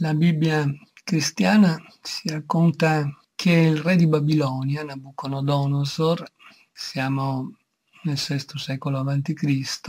La Bibbia cristiana si racconta che il re di Babilonia, Nabucodonosor, siamo nel VI secolo a.C.,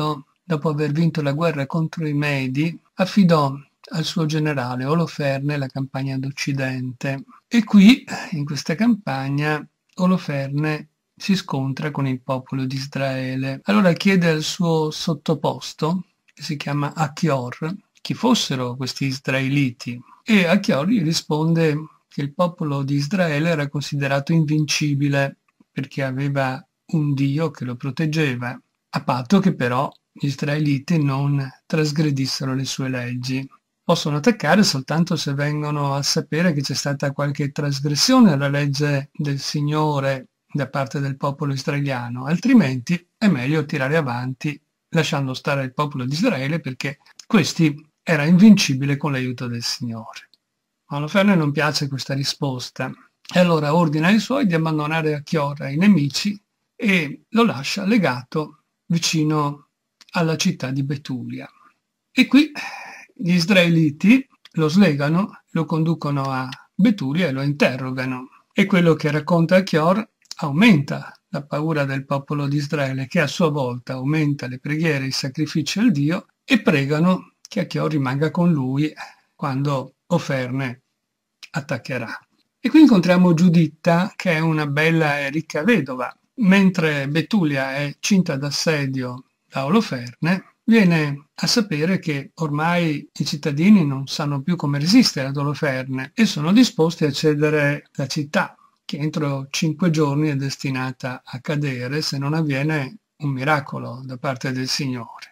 dopo aver vinto la guerra contro i Medi, affidò al suo generale Oloferne la campagna d'Occidente. E qui, in questa campagna, Oloferne si scontra con il popolo di Israele. Allora chiede al suo sottoposto, che si chiama Achior, chi fossero questi israeliti e a risponde che il popolo di Israele era considerato invincibile perché aveva un Dio che lo proteggeva, a patto che però gli israeliti non trasgredissero le sue leggi. Possono attaccare soltanto se vengono a sapere che c'è stata qualche trasgressione alla legge del Signore da parte del popolo israeliano, altrimenti è meglio tirare avanti lasciando stare il popolo di Israele perché questi era invincibile con l'aiuto del Signore. Ma Oloferne non piace questa risposta e allora ordina ai suoi di abbandonare a Chiora i nemici e lo lascia legato vicino alla città di Betulia. E qui gli israeliti lo slegano, lo conducono a Betulia e lo interrogano. E quello che racconta a Chior aumenta la paura del popolo di Israele che a sua volta aumenta le preghiere e i sacrifici al Dio e pregano che Achior rimanga con lui eh, quando Oferne attaccherà. E qui incontriamo Giuditta, che è una bella e ricca vedova. Mentre Betulia è cinta d'assedio da Oloferne, viene a sapere che ormai i cittadini non sanno più come resistere ad Oloferne e sono disposti a cedere la città, che entro cinque giorni è destinata a cadere se non avviene un miracolo da parte del Signore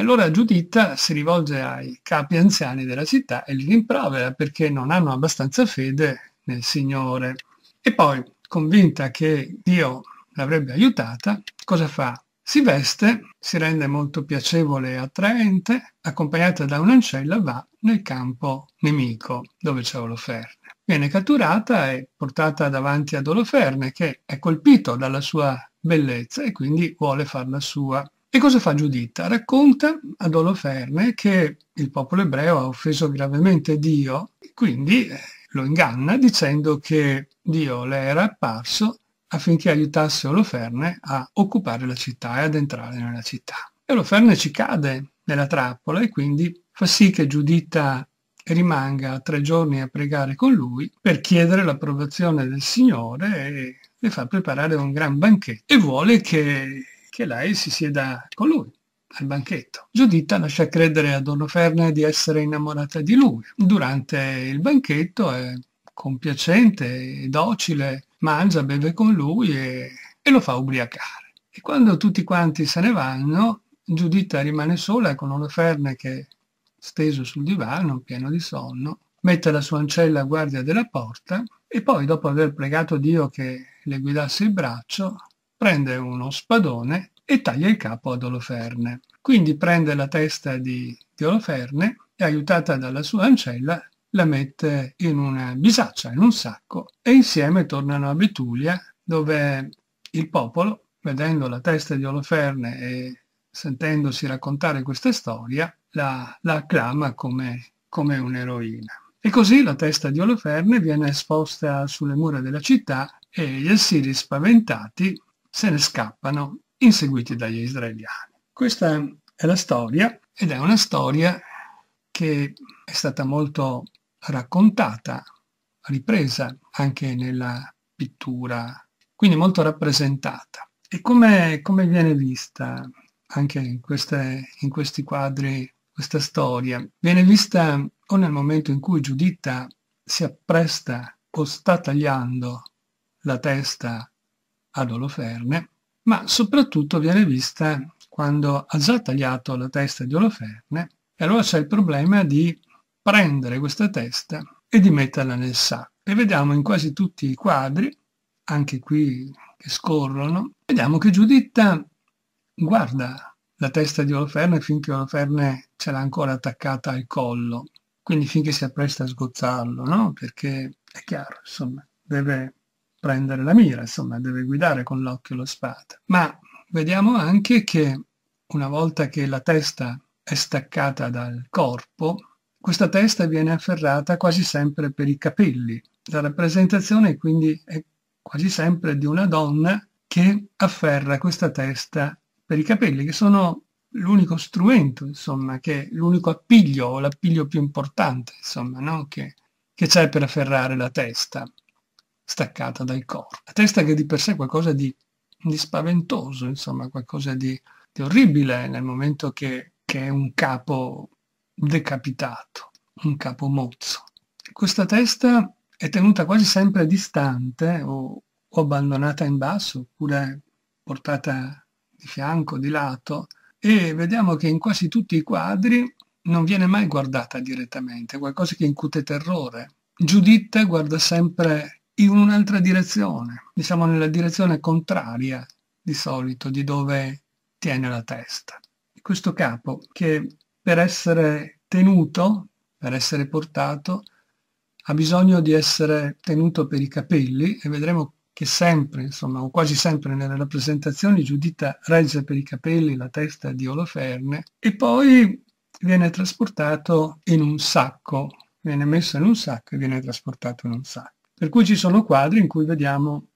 allora Giuditta si rivolge ai capi anziani della città e li rimprovera perché non hanno abbastanza fede nel Signore. E poi, convinta che Dio l'avrebbe aiutata, cosa fa? Si veste, si rende molto piacevole e attraente, accompagnata da un'ancella va nel campo nemico dove c'è Oloferne. Viene catturata e portata davanti ad Oloferne che è colpito dalla sua bellezza e quindi vuole farla sua. E cosa fa Giuditta? Racconta ad Oloferne che il popolo ebreo ha offeso gravemente Dio, quindi eh, lo inganna dicendo che Dio le era apparso affinché aiutasse Oloferne a occupare la città e ad entrare nella città. E Oloferne ci cade nella trappola e quindi fa sì che Giuditta rimanga tre giorni a pregare con lui per chiedere l'approvazione del Signore e le fa preparare un gran banchetto e vuole che che lei si sieda con lui al banchetto. Giuditta lascia credere a Don di essere innamorata di lui. Durante il banchetto è compiacente e docile, mangia, beve con lui e, e lo fa ubriacare. E quando tutti quanti se ne vanno, Giuditta rimane sola con Oloferne che, steso sul divano, pieno di sonno, mette la sua ancella a guardia della porta e poi, dopo aver pregato Dio che le guidasse il braccio, prende uno spadone e taglia il capo ad Oloferne. Quindi prende la testa di, di Oloferne e, aiutata dalla sua ancella, la mette in una bisaccia, in un sacco, e insieme tornano a Betulia, dove il popolo, vedendo la testa di Oloferne e sentendosi raccontare questa storia, la, la acclama come, come un'eroina. E così la testa di Oloferne viene esposta sulle mura della città e gli assiri spaventati se ne scappano inseguiti dagli israeliani. Questa è la storia ed è una storia che è stata molto raccontata, ripresa anche nella pittura, quindi molto rappresentata. E come, viene vista anche in, queste, in questi quadri questa storia? Viene vista o nel momento in cui Giuditta si appresta o sta tagliando la testa ad Oloferne, ma soprattutto viene vista quando ha già tagliato la testa di Oloferne e allora c'è il problema di prendere questa testa e di metterla nel sacco. E vediamo in quasi tutti i quadri, anche qui che scorrono, vediamo che Giuditta guarda la testa di Oloferne finché Oloferne ce l'ha ancora attaccata al collo, quindi finché si appresta a sgozzarlo, no? Perché è chiaro, insomma, deve prendere la mira, insomma deve guidare con l'occhio lo spad. Ma vediamo anche che una volta che la testa è staccata dal corpo, questa testa viene afferrata quasi sempre per i capelli. La rappresentazione quindi è quasi sempre di una donna che afferra questa testa per i capelli, che sono l'unico strumento, insomma, che è l'unico appiglio o l'appiglio più importante, insomma, no? che, che c'è per afferrare la testa staccata dal corpo. La testa che di per sé è qualcosa di, di spaventoso, insomma, qualcosa di, di, orribile nel momento che, che è un capo decapitato, un capo mozzo. Questa testa è tenuta quasi sempre distante o, o abbandonata in basso oppure portata di fianco, di lato, e vediamo che in quasi tutti i quadri non viene mai guardata direttamente, è qualcosa che incute terrore. Giuditta guarda sempre in un'altra direzione, diciamo nella direzione contraria di solito di dove tiene la testa. Questo capo che per essere tenuto, per essere portato, ha bisogno di essere tenuto per i capelli e vedremo che sempre, insomma, o quasi sempre nelle rappresentazioni Giuditta regge per i capelli la testa di Oloferne e poi viene trasportato in un sacco, viene messo in un sacco e viene trasportato in un sacco. Per cui ci sono quadri in cui vediamo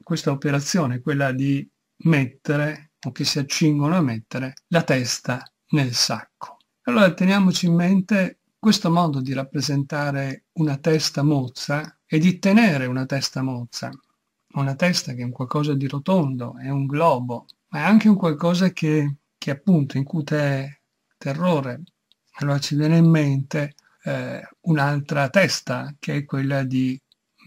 questa operazione, quella di mettere, o che si accingono a mettere, la testa nel sacco. Allora teniamoci in mente questo modo di rappresentare una testa mozza e di tenere una testa mozza. Una testa che è un qualcosa di rotondo, è un globo, ma è anche un qualcosa che, che appunto incute terrore. Allora ci viene in mente eh, un'altra testa, che è quella di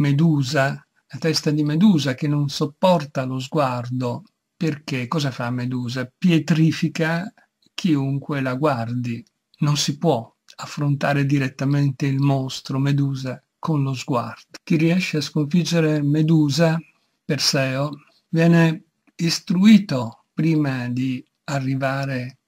Medusa, la testa di Medusa che non sopporta lo sguardo, perché cosa fa Medusa? Pietrifica chiunque la guardi. Non si può affrontare direttamente il mostro Medusa con lo sguardo. Chi riesce a sconfiggere Medusa, Perseo, viene istruito prima di arrivare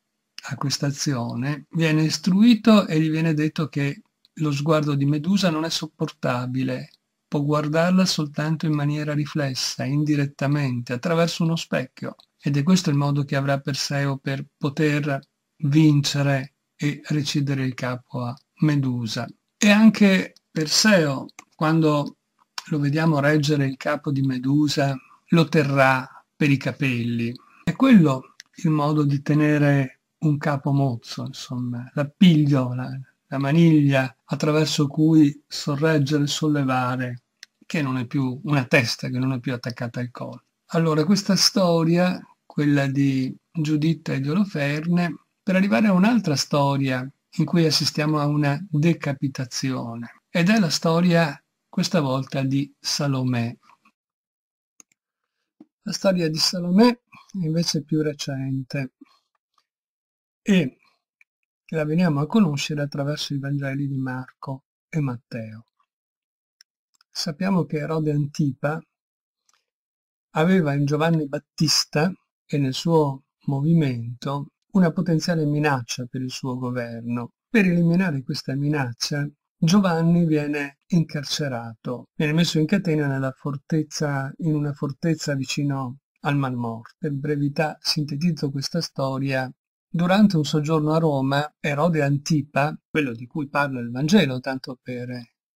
a questa azione, viene istruito e gli viene detto che lo sguardo di Medusa non è sopportabile, può guardarla soltanto in maniera riflessa, indirettamente, attraverso uno specchio. Ed è questo il modo che avrà Perseo per poter vincere e recidere il capo a Medusa. E anche Perseo, oh, quando lo vediamo reggere il capo di Medusa, lo terrà per i capelli. È quello il modo di tenere un capo mozzo, insomma, l'appiglio, la, la maniglia attraverso cui sorreggere e sollevare che non è più una testa, che non è più attaccata al collo. Allora, questa storia, quella di Giuditta e di Oloferne, per arrivare a un'altra storia in cui assistiamo a una decapitazione, ed è la storia questa volta di Salomè. La storia di Salomè è invece più recente e la veniamo a conoscere attraverso i Vangeli di Marco e Matteo. Sappiamo che Erode Antipa aveva in Giovanni Battista e nel suo movimento una potenziale minaccia per il suo governo. Per eliminare questa minaccia Giovanni viene incarcerato, viene messo in catena nella fortezza, in una fortezza vicino al Mar Morto. Per brevità sintetizzo questa storia. Durante un soggiorno a Roma, Erode Antipa, quello di cui parla il Vangelo, tanto per,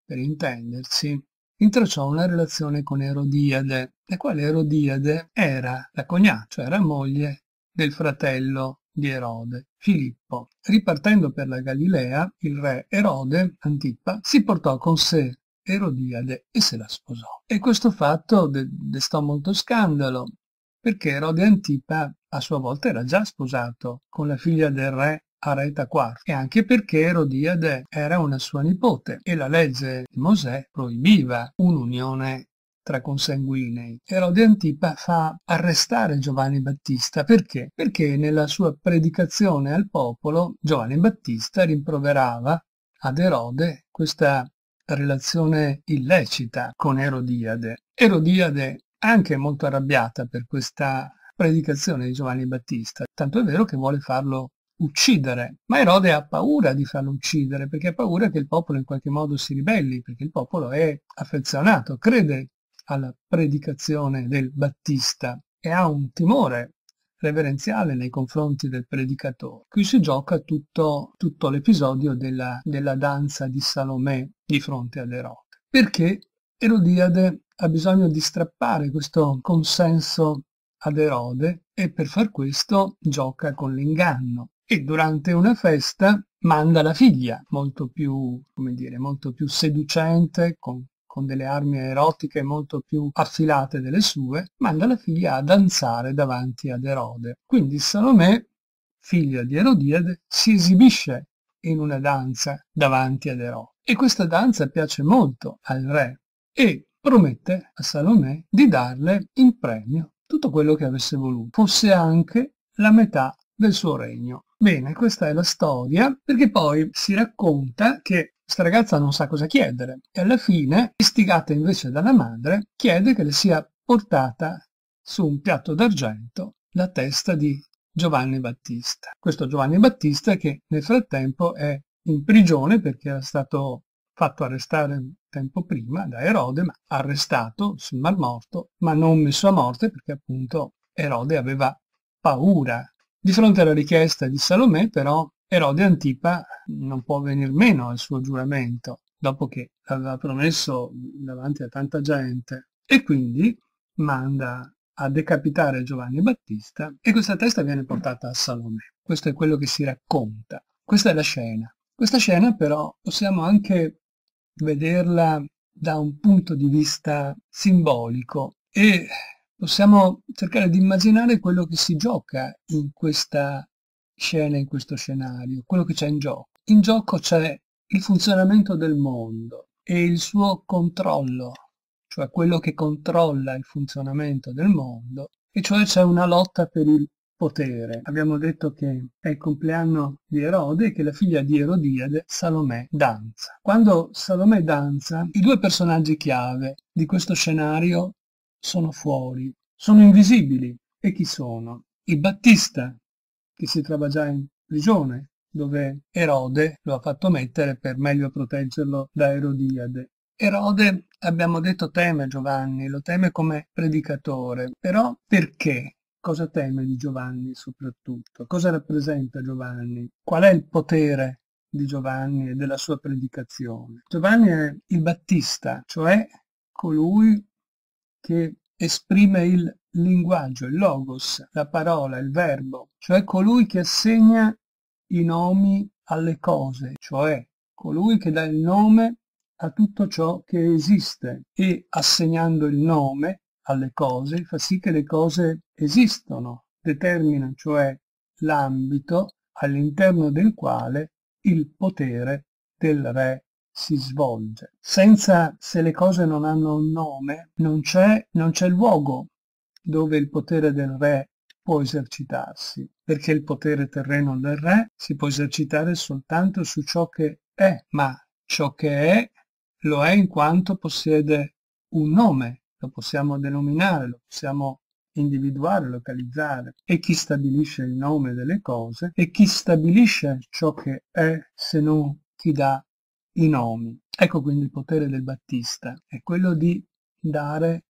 per intendersi, intracciò una relazione con Erodiade, la quale Erodiade era la cognata, cioè era moglie del fratello di Erode, Filippo. Ripartendo per la Galilea, il re Erode, Antippa, si portò con sé Erodiade e se la sposò. E questo fatto destò molto scandalo, perché Erode Antipa a sua volta era già sposato con la figlia del re Areta IV e anche perché Erodiade era una sua nipote e la legge di Mosè proibiva un'unione tra consanguinei. Erode Antipa fa arrestare Giovanni Battista perché? Perché nella sua predicazione al popolo Giovanni Battista rimproverava ad Erode questa relazione illecita con Erodiade. Erodiade anche molto arrabbiata per questa predicazione di Giovanni Battista, tanto è vero che vuole farlo uccidere, ma Erode ha paura di farlo uccidere perché ha paura che il popolo in qualche modo si ribelli, perché il popolo è affezionato, crede alla predicazione del Battista e ha un timore reverenziale nei confronti del predicatore. Qui si gioca tutto, tutto l'episodio della, della danza di Salomè di fronte ad Erode. Perché Erodiade ha bisogno di strappare questo consenso ad Erode e per far questo gioca con l'inganno e durante una festa manda la figlia, molto più, come dire, molto più seducente, con, con delle armi erotiche molto più affilate delle sue, manda la figlia a danzare davanti ad Erode. Quindi Salomè, figlia di Erodiade, si esibisce in una danza davanti ad Erode. E questa danza piace molto al re e promette a Salomè di darle in premio tutto quello che avesse voluto, fosse anche la metà del suo regno. Bene, questa è la storia, perché poi si racconta che questa ragazza non sa cosa chiedere e alla fine, istigata invece dalla madre, chiede che le sia portata su un piatto d'argento la testa di Giovanni Battista. Questo Giovanni Battista che nel frattempo è in prigione perché era stato fatto arrestare un tempo prima da Erode, ma arrestato sul Mar Morto, ma non messo a morte perché appunto Erode aveva paura di fronte alla richiesta di Salomè, però, Erode Antipa non può venir meno al suo giuramento, dopo che l'aveva promesso davanti a tanta gente, e quindi manda a decapitare Giovanni Battista e questa testa viene portata a Salomè. Questo è quello che si racconta. Questa è la scena. Questa scena però possiamo anche vederla da un punto di vista simbolico e possiamo cercare di immaginare quello che si gioca in questa scena, in questo scenario, quello che c'è in gioco. In gioco c'è il funzionamento del mondo e il suo controllo, cioè quello che controlla il funzionamento del mondo, e cioè c'è una lotta per il potere. Abbiamo detto che è il compleanno di Erode e che la figlia di Erodiade, Salomè, danza. Quando Salomè danza, i due personaggi chiave di questo scenario sono fuori, sono invisibili. E chi sono? Il Battista, che si trova già in prigione, dove Erode lo ha fatto mettere per meglio proteggerlo da Erodiade. Erode, abbiamo detto, teme Giovanni, lo teme come predicatore, però perché? Cosa teme di Giovanni soprattutto? Cosa rappresenta Giovanni? Qual è il potere di Giovanni e della sua predicazione? Giovanni è il Battista, cioè colui che esprime il linguaggio, il logos, la parola, il verbo, cioè colui che assegna i nomi alle cose, cioè colui che dà il nome a tutto ciò che esiste e assegnando il nome alle cose fa sì che le cose esistano, determina cioè l'ambito all'interno del quale il potere del re si svolge. Senza, se le cose non hanno un nome, non c'è, luogo dove il potere del re può esercitarsi, perché il potere terreno del re si può esercitare soltanto su ciò che è, ma ciò che è lo è in quanto possiede un nome, lo possiamo denominare, lo possiamo individuare, localizzare e chi stabilisce il nome delle cose e chi stabilisce ciò che è se non chi dà i nomi. Ecco quindi il potere del Battista, è quello di dare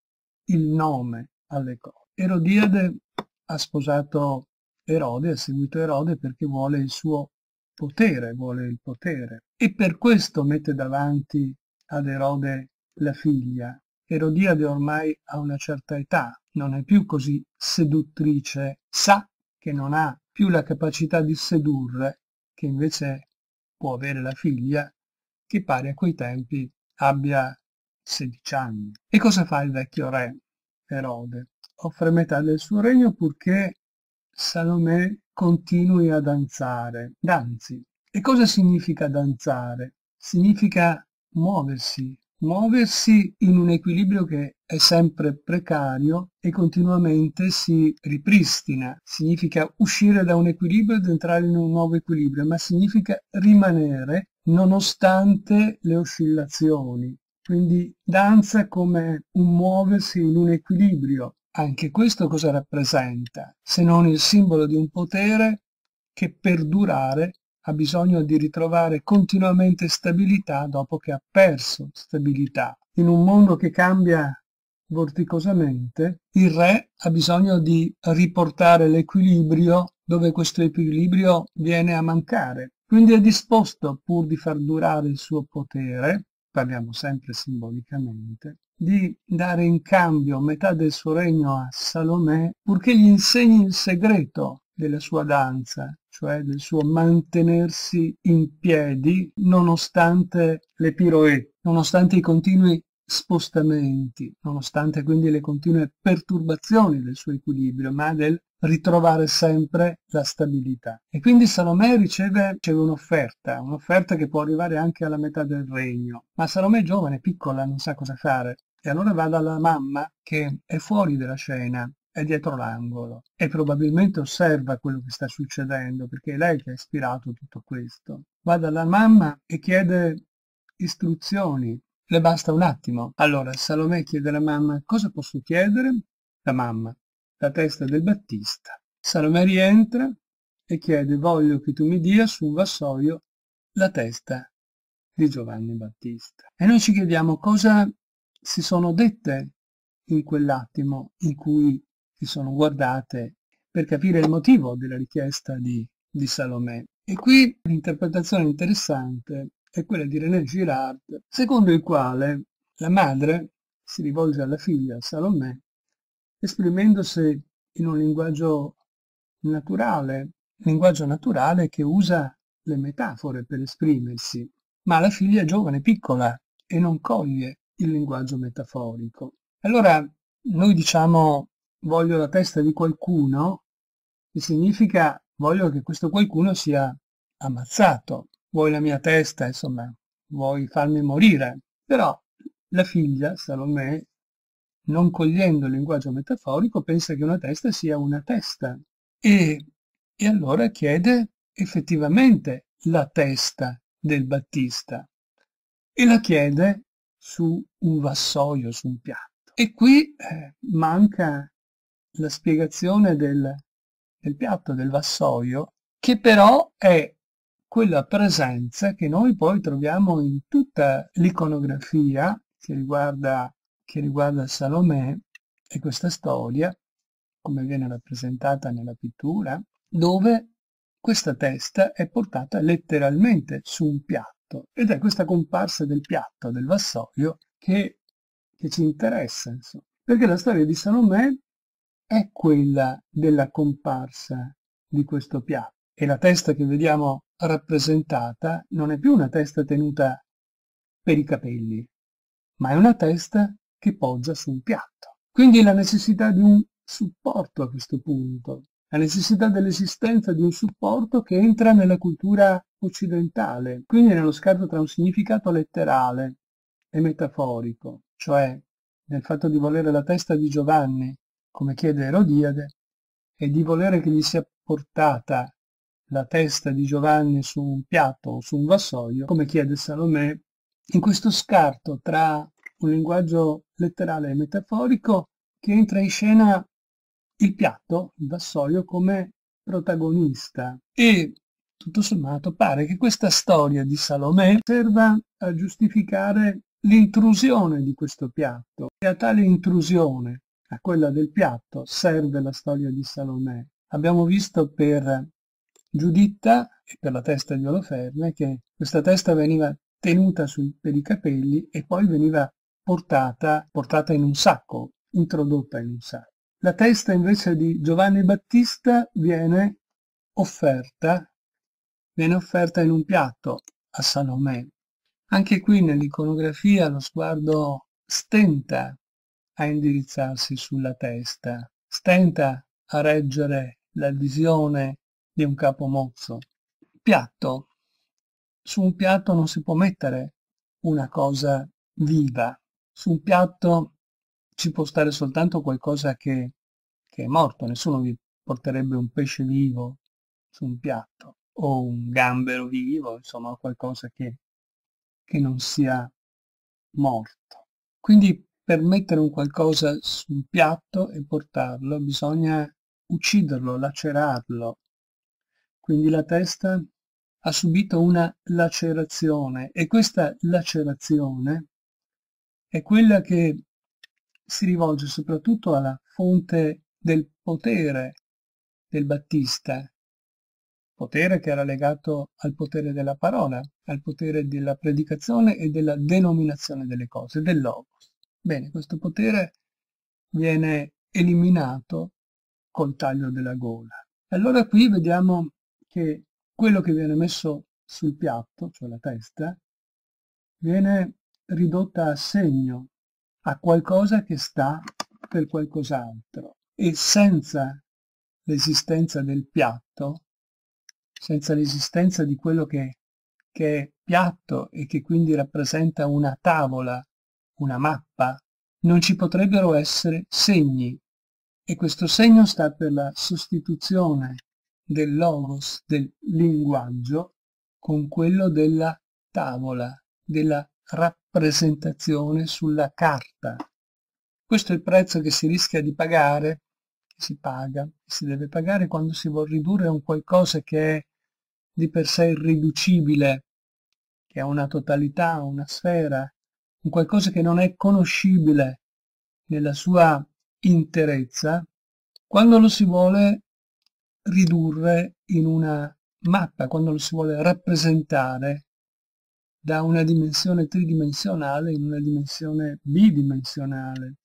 il nome alle cose. Erodiade ha sposato Erode, ha seguito Erode perché vuole il suo potere, vuole il potere. E per questo mette davanti ad Erode la figlia. Erodiade ormai ha una certa età, non è più così seduttrice, sa che non ha più la capacità di sedurre, che invece può avere la figlia, che pare a quei tempi abbia 16 anni. E cosa fa il vecchio re Erode? Offre metà del suo regno purché Salomè continui a danzare, danzi. E cosa significa danzare? Significa muoversi, muoversi in un equilibrio che è sempre precario e continuamente si ripristina. Significa uscire da un equilibrio ed entrare in un nuovo equilibrio, ma significa rimanere nonostante le oscillazioni. Quindi danza come un muoversi in un equilibrio. Anche questo cosa rappresenta? Se non il simbolo di un potere che per durare ha bisogno di ritrovare continuamente stabilità dopo che ha perso stabilità. In un mondo che cambia vorticosamente, il re ha bisogno di riportare l'equilibrio dove questo equilibrio viene a mancare quindi è disposto, pur di far durare il suo potere, parliamo sempre simbolicamente, di dare in cambio metà del suo regno a Salomè, purché gli insegni il segreto della sua danza, cioè del suo mantenersi in piedi nonostante le piroe, nonostante i continui spostamenti, nonostante quindi le continue perturbazioni del suo equilibrio, ma del ritrovare sempre la stabilità. E quindi Salomè riceve, riceve un'offerta, un'offerta che può arrivare anche alla metà del regno, ma Salomè è giovane, piccola, non sa cosa fare. E allora va dalla mamma che è fuori della scena, è dietro l'angolo e probabilmente osserva quello che sta succedendo perché è lei che ha ispirato tutto questo. Va dalla mamma e chiede istruzioni le basta un attimo. Allora, Salomè chiede alla mamma cosa posso chiedere? La mamma, la testa del Battista. Salomè rientra e chiede voglio che tu mi dia su un vassoio la testa di Giovanni Battista. E noi ci chiediamo cosa si sono dette in quell'attimo in cui si sono guardate per capire il motivo della richiesta di, di Salomè. E qui l'interpretazione interessante è quella di René Girard, secondo il quale la madre si rivolge alla figlia Salomè esprimendosi in un linguaggio naturale, linguaggio naturale che usa le metafore per esprimersi, ma la figlia è giovane, piccola e non coglie il linguaggio metaforico. Allora noi diciamo voglio la testa di qualcuno, che significa voglio che questo qualcuno sia ammazzato, vuoi la mia testa, insomma, vuoi farmi morire. Però la figlia, Salomè, non cogliendo il linguaggio metaforico, pensa che una testa sia una testa e, e allora chiede effettivamente la testa del Battista e la chiede su un vassoio, su un piatto. E qui eh, manca la spiegazione del, del piatto, del vassoio, che però è quella presenza che noi poi troviamo in tutta l'iconografia che riguarda, che riguarda Salomè e questa storia, come viene rappresentata nella pittura, dove questa testa è portata letteralmente su un piatto ed è questa comparsa del piatto, del vassoio, che, che ci interessa. Insomma. Perché la storia di Salomè è quella della comparsa di questo piatto. E la testa che vediamo rappresentata non è più una testa tenuta per i capelli, ma è una testa che poggia su un piatto. Quindi la necessità di un supporto a questo punto, la necessità dell'esistenza di un supporto che entra nella cultura occidentale, quindi nello scarto tra un significato letterale e metaforico, cioè nel fatto di volere la testa di Giovanni, come chiede Erodiade, e di volere che gli sia portata la testa di Giovanni su un piatto o su un vassoio, come chiede Salomè, in questo scarto tra un linguaggio letterale e metaforico che entra in scena il piatto, il vassoio, come protagonista. E tutto sommato pare che questa storia di Salomè serva a giustificare l'intrusione di questo piatto. E a tale intrusione, a quella del piatto, serve la storia di Salomè. Abbiamo visto per Giuditta, per la testa di Oloferne, che questa testa veniva tenuta sui, per i capelli e poi veniva portata, portata in un sacco, introdotta in un sacco. La testa invece di Giovanni Battista viene offerta, viene offerta in un piatto a Salomè. Anche qui nell'iconografia lo sguardo stenta a indirizzarsi sulla testa, stenta a reggere la visione di un capomozzo. Piatto. Su un piatto non si può mettere una cosa viva. Su un piatto ci può stare soltanto qualcosa che, che è morto. Nessuno vi porterebbe un pesce vivo su un piatto o un gambero vivo, insomma qualcosa che, che non sia morto. Quindi per mettere un qualcosa su un piatto e portarlo bisogna ucciderlo, lacerarlo, quindi la testa ha subito una lacerazione e questa lacerazione è quella che si rivolge soprattutto alla fonte del potere del Battista, potere che era legato al potere della parola, al potere della predicazione e della denominazione delle cose, del logos. Bene, questo potere viene eliminato col taglio della gola. Allora qui vediamo che quello che viene messo sul piatto, cioè la testa, viene ridotta a segno, a qualcosa che sta per qualcos'altro. E senza l'esistenza del piatto, senza l'esistenza di quello che, che è piatto e che quindi rappresenta una tavola, una mappa, non ci potrebbero essere segni. E questo segno sta per la sostituzione del logos, del linguaggio, con quello della tavola, della rappresentazione sulla carta. Questo è il prezzo che si rischia di pagare, che si paga, che si deve pagare quando si vuol ridurre un qualcosa che è di per sé irriducibile, che ha una totalità, una sfera, un qualcosa che non è conoscibile nella sua interezza, quando lo si vuole ridurre in una mappa, quando lo si vuole rappresentare da una dimensione tridimensionale in una dimensione bidimensionale.